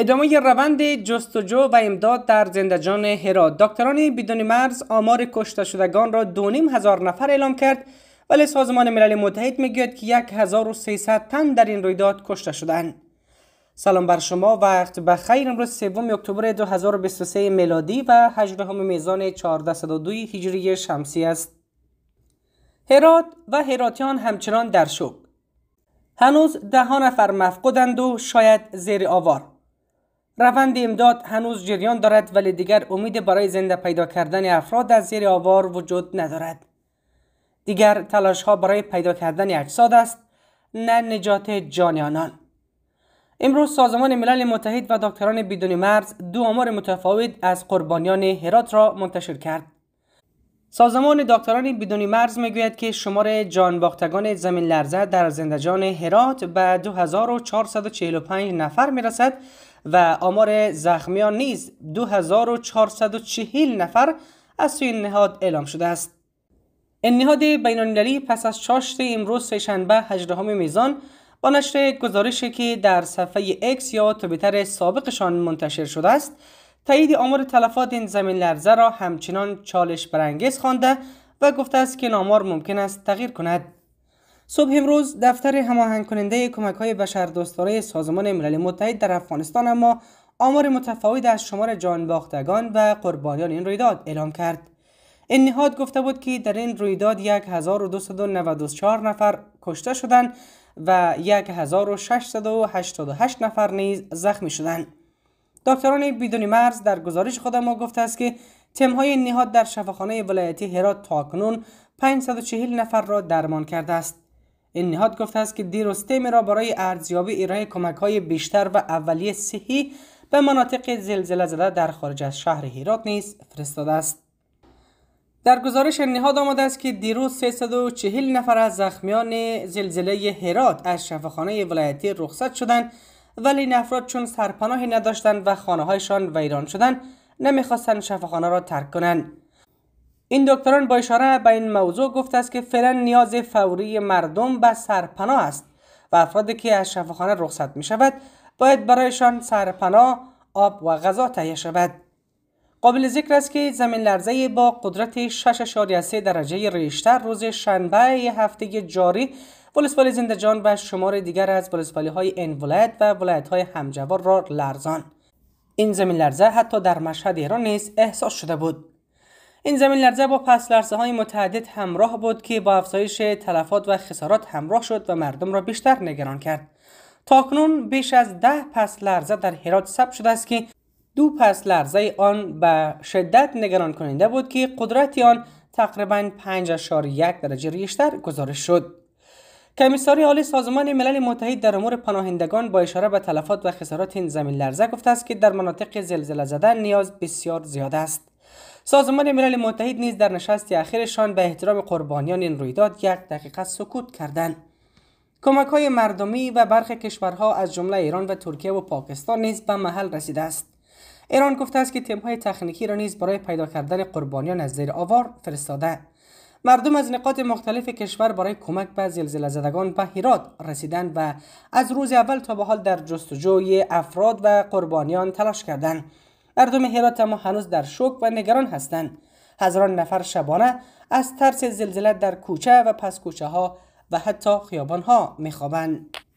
ادامه روند جستجو و امداد در زندجان هرات دکتران بدون مرز آمار کشته شدگان را دونیم هزار نفر اعلام کرد ولی سازمان ملل متحد میگوید که 1300 تن در این رویداد کشته شدند سلام بر شما وقت بخیر امروز سوم اکتبر 2023 میلادی و هجدهم میزان 1402 هجری شمسی است هرات و هراتیان همچنان در شوک هنوز ده نفر مفقودند و شاید زیر آوار روند امداد هنوز جریان دارد ولی دیگر امید برای زنده پیدا کردن افراد از زیر آوار وجود ندارد. دیگر تلاش ها برای پیدا کردن اجساد است نه نجات جانیانان. امروز سازمان ملل متحد و دکتران بدون مرز دو آمار متفاوت از قربانیان هرات را منتشر کرد. سازمان دکتران بدون مرز میگوید که شمار باختگان زمین لرزه در زندجان هرات به 2445 نفر میرسد و آمار زخمیان نیز 2440 نفر از سوی نهاد اعلام شده است این نهاد بینالمللی پس از چاشت امروز سهشنبه 18 میزان با نشر گزارشی که در صفحه اکس یا تویتر سابقشان منتشر شده است تایید آمار تلفات این زمین لرزه را همچنان چالش برانگیز خوانده و گفته است که این آمار ممکن است تغییر کند صبح امروز دفتر هماهنگ کننده کمک های بشردوستانه سازمان ملل متحد در افغانستان اما آمار متفاوت از شمار جان باختگان و قربانیان این رویداد اعلام کرد این نهاد گفته بود که در این رویداد 1294 نفر کشته شدند و 1688 نفر نیز زخمی شدند دکتران بدون مرز در گزارش خود ما گفته است که های نهاد در شفاخانه ولایتی هرات تاکنون 540 نفر را درمان کرده است این نهاد گفته است که دیروستیم را برای ارزیابی ایران کمک های بیشتر و اولیه صحی به مناطق زلزله زده در خارج از شهر هیرات نیز فرستاده است در گزارش نهاد آمده است که دیروز 340 نفر از زخمیان زلزله هرات از شفاخانه ولایتی رخصت شدند ولی این افراد چون سرپناهی نداشتند و خانه هایشان ویران شدند نمیخواستند شفاخانه را ترک کنند این دکتران با اشاره به این موضوع گفت است که فعلا نیاز فوری مردم به سرپناه است و افرادی که از شفاخانه رخصت می شود باید برایشان سرپناه آب و غذا تهیه شود قابل ذکر است که زمین لرزه با قدرت 6.3 درجه ریشتر روز شنبه هفته جاری ولسوالی زندجان و شمار دیگر از ولسوالی های این ولایت و ولایت های همجوار را لرزان این زمین لرزه حتی در مشهد ایران نیز احساس شده بود این زمین لرزه با پس لرزه های متعدد همراه بود که با افزایش تلفات و خسارات همراه شد و مردم را بیشتر نگران کرد. تاکنون بیش از ده پس لرزه در هرات ثبت شده است که دو پس لرزه آن به شدت نگران کننده بود که قدرت آن تقریبا 5.1 درجه ریشتر گزارش شد. کمیساری عالی سازمان ملل متحد در امور پناهندگان با اشاره به تلفات و خسارات این زمین لرزه گفته است که در مناطق زلزله زده نیاز بسیار زیاد است. سازمان ملل متحد نیز در نشست اخیرشان به احترام قربانیان این رویداد یک دقیقه سکوت کردند کمک های مردمی و برخی کشورها از جمله ایران و ترکیه و پاکستان نیز به محل رسیده است ایران گفته است که تیم های تخنیکی را نیز برای پیدا کردن قربانیان از زیر آوار فرستاده مردم از نقاط مختلف کشور برای کمک به زلزله زدگان به هرات رسیدند و از روز اول تا به حال در جستجوی افراد و قربانیان تلاش کردند مردم هرات هنوز در شوک و نگران هستند هزاران نفر شبانه از ترس زلزله در کوچه و پس کوچه ها و حتی خیابان ها میخوابند